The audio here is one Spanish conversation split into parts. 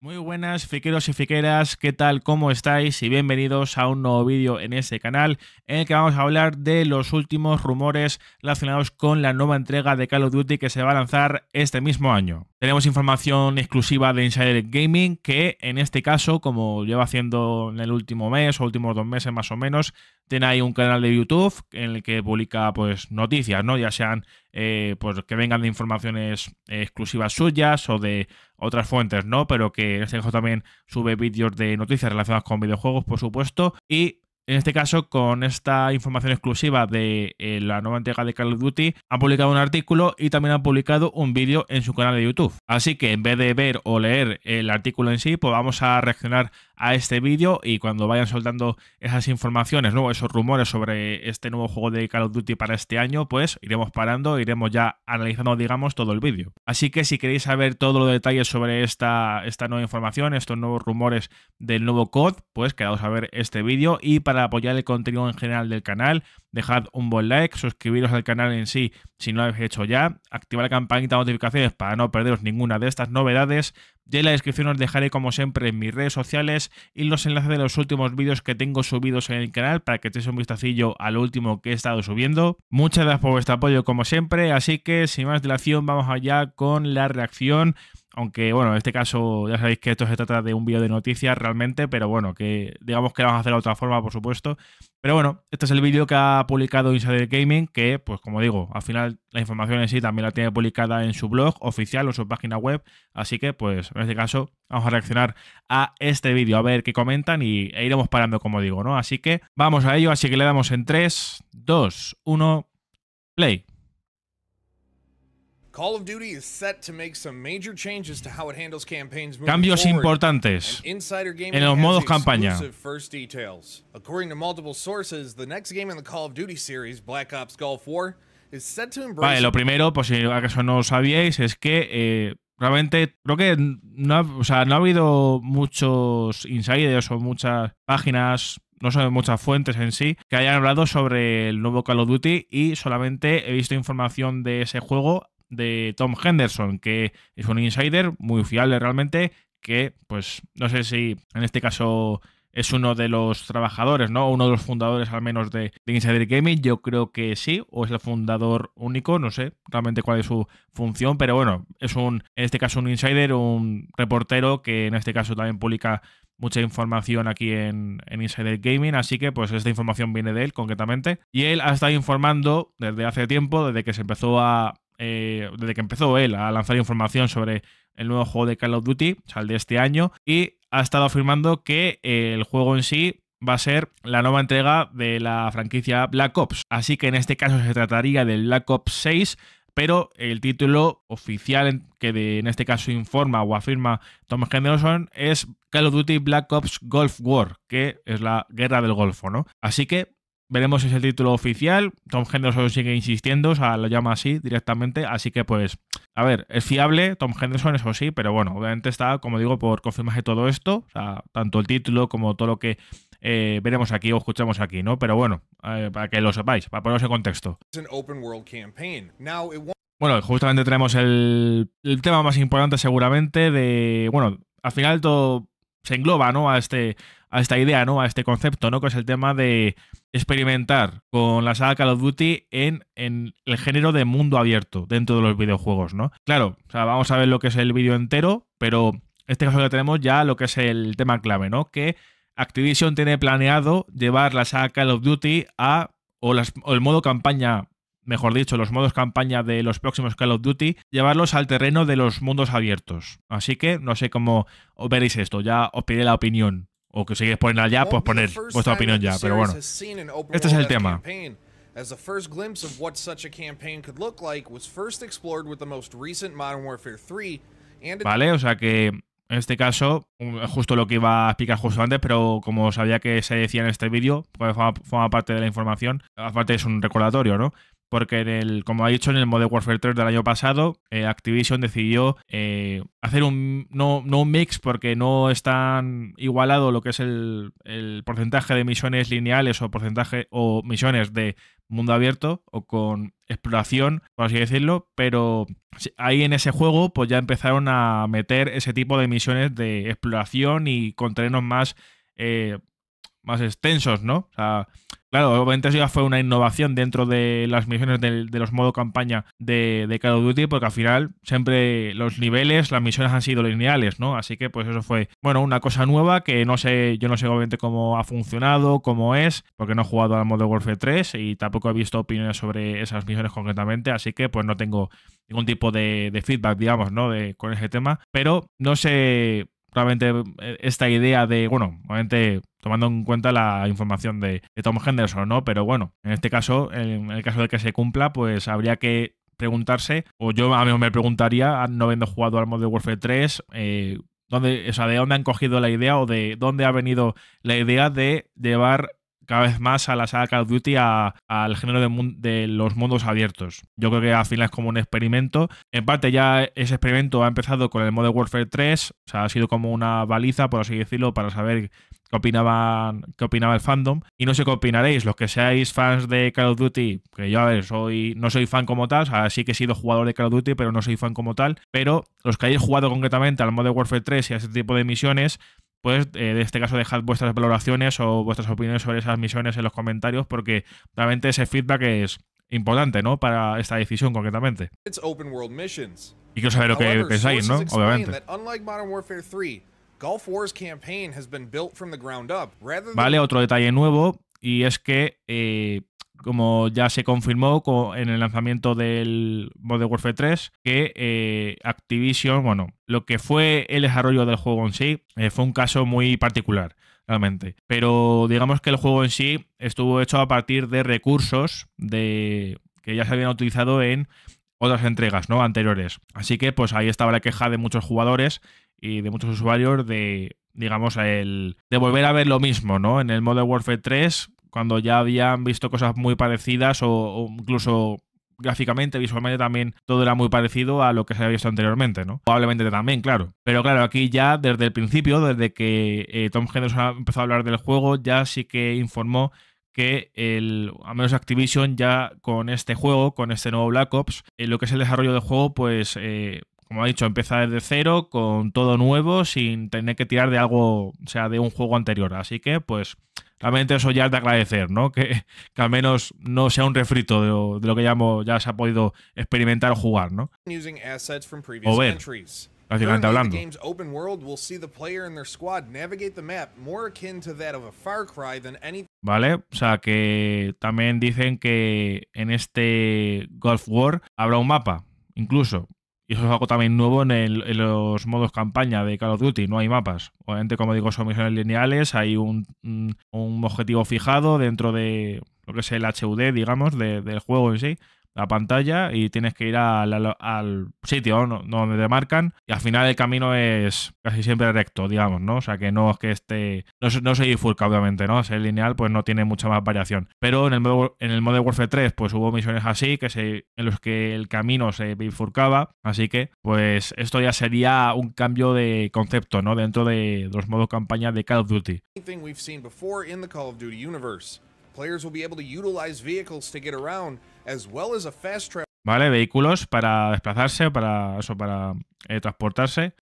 Muy buenas fiqueros y fiqueras, ¿qué tal? ¿Cómo estáis? Y bienvenidos a un nuevo vídeo en este canal en el que vamos a hablar de los últimos rumores relacionados con la nueva entrega de Call of Duty que se va a lanzar este mismo año. Tenemos información exclusiva de Insider Gaming que en este caso, como lleva haciendo en el último mes o últimos dos meses más o menos, tiene ahí un canal de YouTube en el que publica pues noticias, ¿no? Ya sean eh, pues que vengan de informaciones exclusivas suyas o de otras fuentes, ¿no? Pero que en este caso también sube vídeos de noticias relacionadas con videojuegos, por supuesto. Y en este caso, con esta información exclusiva de eh, la nueva entrega de Call of Duty, han publicado un artículo y también han publicado un vídeo en su canal de YouTube. Así que en vez de ver o leer el artículo en sí, pues vamos a reaccionar a este vídeo y cuando vayan soltando esas informaciones, esos rumores sobre este nuevo juego de Call of Duty para este año, pues iremos parando, iremos ya analizando, digamos, todo el vídeo. Así que si queréis saber todos los detalles sobre esta, esta nueva información, estos nuevos rumores del nuevo COD, pues quedaos a ver este vídeo y para apoyar el contenido en general del canal. Dejad un buen like, suscribiros al canal en sí si no lo habéis hecho ya, activar la campanita de notificaciones para no perderos ninguna de estas novedades. de en la descripción os dejaré como siempre en mis redes sociales y los enlaces de los últimos vídeos que tengo subidos en el canal para que echéis un vistacillo al último que he estado subiendo. Muchas gracias por vuestro apoyo como siempre, así que sin más dilación vamos allá con la reacción aunque, bueno, en este caso ya sabéis que esto se trata de un vídeo de noticias realmente, pero bueno, que digamos que lo vamos a hacer de otra forma, por supuesto. Pero bueno, este es el vídeo que ha publicado Insider Gaming, que, pues como digo, al final la información en sí también la tiene publicada en su blog oficial o su página web. Así que, pues, en este caso, vamos a reaccionar a este vídeo, a ver qué comentan y, e iremos parando, como digo, ¿no? Así que vamos a ello, así que le damos en 3, 2, 1, play. Call of Duty is set to make some major changes to how it handles campaigns Cambios forward. importantes en los modos campaña. First details. According to multiple sources, the next game in the Call of Duty series, Black Ops Gulf War, is set to embrace Vale, lo primero, por pues, si acaso no lo sabíais, es que eh, realmente creo que no ha, o sea, no ha habido muchos insiders o muchas páginas no son muchas fuentes en sí, que hayan hablado sobre el nuevo Call of Duty y solamente he visto información de ese juego de Tom Henderson, que es un insider muy fiable realmente, que pues no sé si en este caso es uno de los trabajadores, ¿no? Uno de los fundadores al menos de, Insider Gaming, yo creo que sí, o es el fundador único, no sé realmente cuál es su función, pero bueno, es un, en este caso un insider, un reportero que en este caso también publica mucha información aquí en, en Insider Gaming, así que pues esta información viene de él concretamente. Y él ha estado informando desde hace tiempo, desde que se empezó a eh, desde que empezó él a lanzar información sobre el nuevo juego de Call of Duty, o el de este año, y ha estado afirmando que eh, el juego en sí va a ser la nueva entrega de la franquicia Black Ops. Así que en este caso se trataría del Black Ops 6, pero el título oficial que en este caso informa o afirma Thomas Henderson es Call of Duty Black Ops Golf War, que es la guerra del Golfo, ¿no? Así que Veremos si es el título oficial. Tom Henderson sigue insistiendo, o sea, lo llama así directamente. Así que, pues, a ver, es fiable Tom Henderson, eso sí, pero bueno, obviamente está, como digo, por confirmarse todo esto, o sea, tanto el título como todo lo que eh, veremos aquí o escuchamos aquí, ¿no? Pero bueno, eh, para que lo sepáis, para poneros en contexto. Bueno, justamente tenemos el, el tema más importante seguramente de, bueno, al final todo se engloba, ¿no? A, este, a esta idea, ¿no? A este concepto, ¿no? Que es el tema de experimentar con la saga Call of Duty en, el género de mundo abierto dentro de los videojuegos, ¿no? Claro, vamos a ver lo que es el vídeo entero, pero en este caso ya tenemos ya lo que es el tema clave, ¿no? Que Activision tiene planeado llevar la saga Call of Duty a, o, el modo campaña mejor dicho, los modos campaña de los próximos Call of Duty, llevarlos al terreno de los mundos abiertos. Así que no sé cómo veréis esto, ya os pide la opinión o que sigues poniendo ponerla ya, pues poner vuestra opinión ya. Pero bueno, este es el tema. Vale, o sea que en este caso, justo lo que iba a explicar justo antes, pero como sabía que se decía en este vídeo, pues forma, forma parte de la información, aparte es un recordatorio, ¿no? porque en el, como ha dicho en el Modern Warfare 3 del año pasado, eh, Activision decidió eh, hacer un no, un mix porque no están igualado lo que es el, porcentaje de misiones lineales o porcentaje o misiones de mundo abierto o con exploración, por así decirlo, pero ahí en ese juego pues ya empezaron a meter ese tipo de misiones de exploración y con terrenos más eh, más extensos, ¿no? O sea, claro, obviamente eso ya fue una innovación dentro de las misiones de, los modo campaña de, Call of Duty, porque al final siempre los niveles, las misiones han sido lineales, ¿no? Así que pues eso fue, bueno, una cosa nueva que no sé, yo no sé obviamente cómo ha funcionado, cómo es, porque no he jugado al modo Warfare 3 y tampoco he visto opiniones sobre esas misiones concretamente, así que pues no tengo ningún tipo de, feedback, digamos, ¿no? De, con ese tema, pero no sé realmente eh, esta idea de, bueno, obviamente tomando en cuenta la información de, Tom Henderson, ¿no? Pero bueno, en este caso, en el caso de que se cumpla, pues habría que preguntarse, o yo a mí me preguntaría, no habiendo jugado al Modern Warfare 3, eh, dónde, o de dónde han cogido la idea o de dónde ha venido la idea de llevar cada vez más a la saga Call of Duty al género de, los mundos abiertos. Yo creo que al final es como un experimento. En parte ya ese experimento ha empezado con el Modern Warfare 3, o sea, ha sido como una baliza, por así decirlo, para saber qué, opinaban, qué opinaba el fandom. Y no sé qué opinaréis, los que seáis fans de Call of Duty, que yo, a ver, soy, no soy fan como tal, o sea, sí que he sido jugador de Call of Duty, pero no soy fan como tal, pero los que hayáis jugado concretamente al Modern Warfare 3 y a ese tipo de misiones, pues eh, en este caso dejad vuestras valoraciones o vuestras opiniones sobre esas misiones en los comentarios porque realmente ese feedback es importante, ¿no? Para esta decisión concretamente. Y quiero saber lo que pensáis, ¿no? Obviamente. Vale, otro detalle nuevo y es que eh, como ya se confirmó en el lanzamiento del Modern Warfare 3, que eh, Activision, bueno, lo que fue el desarrollo del juego en sí eh, fue un caso muy particular, realmente. Pero digamos que el juego en sí estuvo hecho a partir de recursos de, que ya se habían utilizado en otras entregas ¿no? anteriores. Así que pues ahí estaba la queja de muchos jugadores y de muchos usuarios de, digamos, de volver a ver lo mismo, ¿no? En el Modern Warfare 3 cuando ya habían visto cosas muy parecidas o, incluso gráficamente, visualmente también todo era muy parecido a lo que se había visto anteriormente, ¿no? Probablemente también, claro. Pero claro, aquí ya desde el principio, desde que eh, Tom Henderson empezó a hablar del juego, ya sí que informó que el, a menos Activision ya con este juego, con este nuevo Black Ops, eh, lo que es el desarrollo del juego, pues eh, como ha dicho, empieza desde cero, con todo nuevo, sin tener que tirar de algo, o sea, de un juego anterior. Así que, pues, realmente eso ya es de agradecer, ¿no? Que, que al menos no sea un refrito de lo, que ya, ya se ha podido experimentar o jugar, ¿no? O ver. Básicamente hablando. ¿Vale? O sea que también dicen que en este Gulf War habrá un mapa, incluso y eso es algo también nuevo en, los modos campaña de Call of Duty, no hay mapas. Obviamente, como digo, son misiones lineales, hay un, objetivo fijado dentro de lo que es el HUD, digamos, del juego en sí, la pantalla y tienes que ir al, sitio donde te marcan y al final el camino es casi siempre recto, digamos, ¿no? O sea que no es que esté, no, se bifurca obviamente, ¿no? Ser lineal pues no tiene mucha más variación. Pero en el, modo, en el modo Warfare 3 pues hubo misiones así que en los que el camino se bifurcaba, así que pues esto ya sería un cambio de concepto, ¿no? Dentro de los modos campaña de Call of Duty. ¿Vale? Vehículos para desplazarse o para, eso, para eh, transportarse.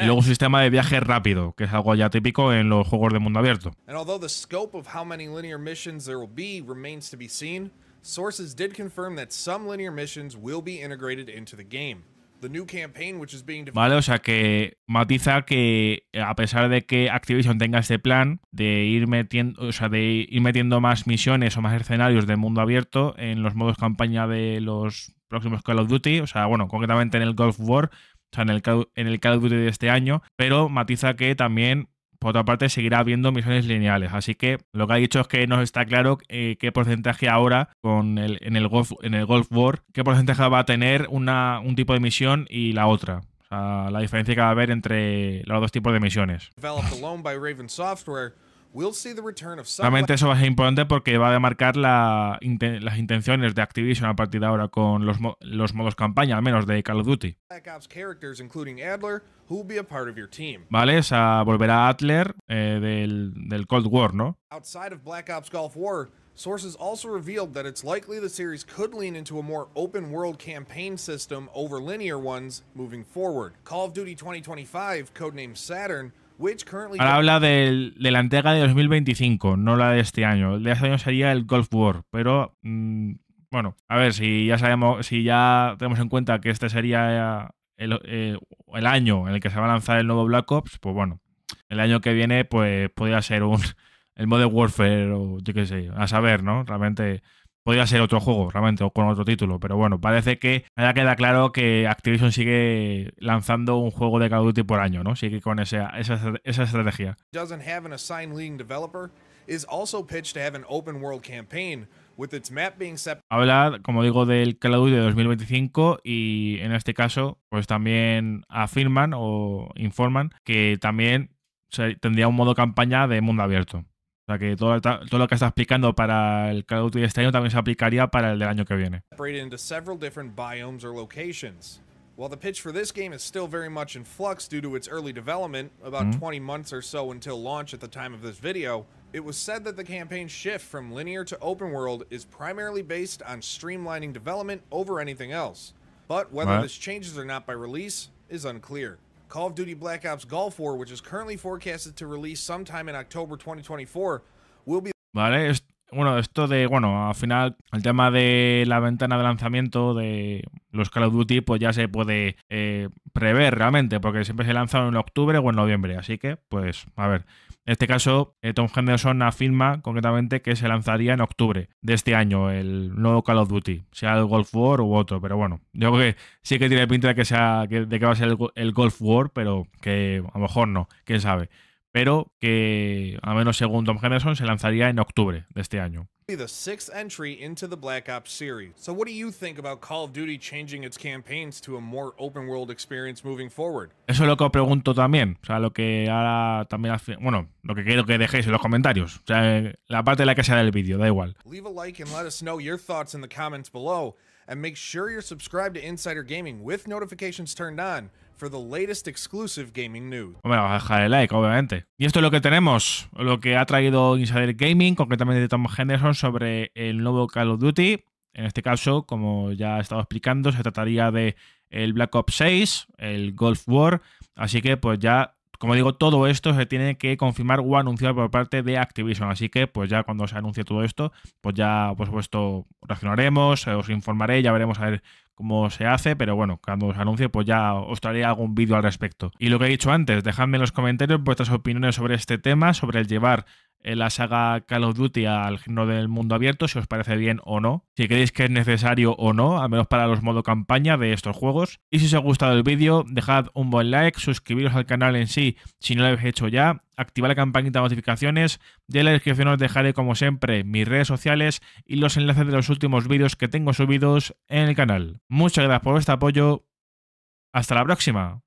Y luego un sistema de viaje rápido, que es algo ya típico en los juegos de mundo abierto. Sources did confirm that some linear missions will be integrated into the game. Vale, o sea que matiza que eh, a pesar de que Activision tenga este plan de ir metiendo, o sea, de ir metiendo más misiones o más escenarios de mundo abierto en los modos campaña de los próximos Call of Duty, o sea, bueno, concretamente en el Golf War, o sea, en el, en el Call of Duty de este año, pero matiza que también por otra parte seguirá habiendo misiones lineales. Así que lo que ha dicho es que no está claro eh, qué porcentaje ahora con el, en, el Golf, en el Golf War, qué porcentaje va a tener un tipo de misión y la otra. O sea, la diferencia que va a haber entre los dos tipos de misiones. Realmente eso va a ser importante porque va a demarcar la, las intenciones de Activision a partir de ahora con los, los modos campaña, al menos de Call of Duty. Vale, o sea, volverá Adler eh, del, del Cold War, ¿no? Sources also revealed that it's likely the series could lean into a more open world campaign system over linear ones moving forward. Call of Duty 2025, codenamed Saturn, Ahora habla del, de la entrega de 2025, no la de este año. El de este año sería el Gulf War, pero mm, bueno, a ver si ya sabemos, si ya tenemos en cuenta que este sería eh, eh, el, año en el que se va a lanzar el nuevo Black Ops, pues bueno, el año que viene pues podría ser un el Modern Warfare o yo qué sé, a saber, ¿no? Realmente Podría ser otro juego, realmente, o con otro título, pero bueno, parece que ya queda claro que Activision sigue lanzando un juego de Call of Duty por año, ¿no? Sigue con esa, estrategia. Habla, como digo, del Call of Duty de 2025 y en este caso, pues también afirman o informan que también tendría un modo campaña de mundo abierto. O sea que todo, todo lo que está aplicando para el Call of Duty de este año también se aplicaría para el del año que viene. into several different biomes or locations. While the pitch for this game is still very much in flux due to its early development, about mm. 20 months or so until launch at the time of this video, it was said that the campaign shift from linear to open world is primarily based on streamlining development over anything else. But whether right. this changes or not by release is unclear. Call of Duty Black Ops Gulf War, which is currently forecasted to release sometime in October 2024, will be. Now, is, Bueno, esto de, bueno, al final el tema de la ventana de lanzamiento de los Call of Duty pues ya se puede eh, prever realmente, porque siempre se lanzan en octubre o en noviembre, así que pues a ver. En este caso, eh, Tom Henderson afirma concretamente que se lanzaría en octubre de este año el nuevo Call of Duty, sea el Golf War u otro, pero bueno, yo creo que sí que tiene pinta de que, sea, de que va a ser el, el Golf War, pero que a lo mejor no, quién sabe pero que, a menos según Tom Henderson, se lanzaría en octubre de este año. The sixth entry into the Black Ops series. So, what do you think about Call of Duty changing its campaigns to a more open world experience moving forward? Eso es lo que os pregunto también. O sea, lo que ahora también. Bueno, lo que quiero que dejéis en los comentarios. O sea, la parte de la que sea del vídeo, da igual. Leave a like and let us know your thoughts in the comments below. And make sure you're subscribed to Insider Gaming with notifications turned on for the latest exclusive gaming news. Bueno, dejar el like, obviamente. Y esto es lo que tenemos, lo que ha traído Insider Gaming, concretamente de Tom Henderson, sobre el nuevo Call of Duty. En este caso, como ya he estado explicando, se trataría de el Black Ops 6, el Golf War, así que pues ya como digo, todo esto se tiene que confirmar o anunciar por parte de Activision, así que pues ya cuando se anuncie todo esto, pues ya por supuesto reaccionaremos, eh, os informaré, ya veremos a ver cómo se hace, pero bueno, cuando se anuncie pues ya os traeré algún vídeo al respecto. Y lo que he dicho antes, dejadme en los comentarios vuestras opiniones sobre este tema, sobre el llevar la saga Call of Duty al género del mundo abierto, si os parece bien o no, si creéis que es necesario o no, al menos para los modo campaña de estos juegos. Y si os ha gustado el vídeo, dejad un buen like, suscribiros al canal en sí si no lo habéis hecho ya, activad la campanita de notificaciones, de la descripción os dejaré como siempre mis redes sociales y los enlaces de los últimos vídeos que tengo subidos en el canal. Muchas gracias por vuestro apoyo, hasta la próxima.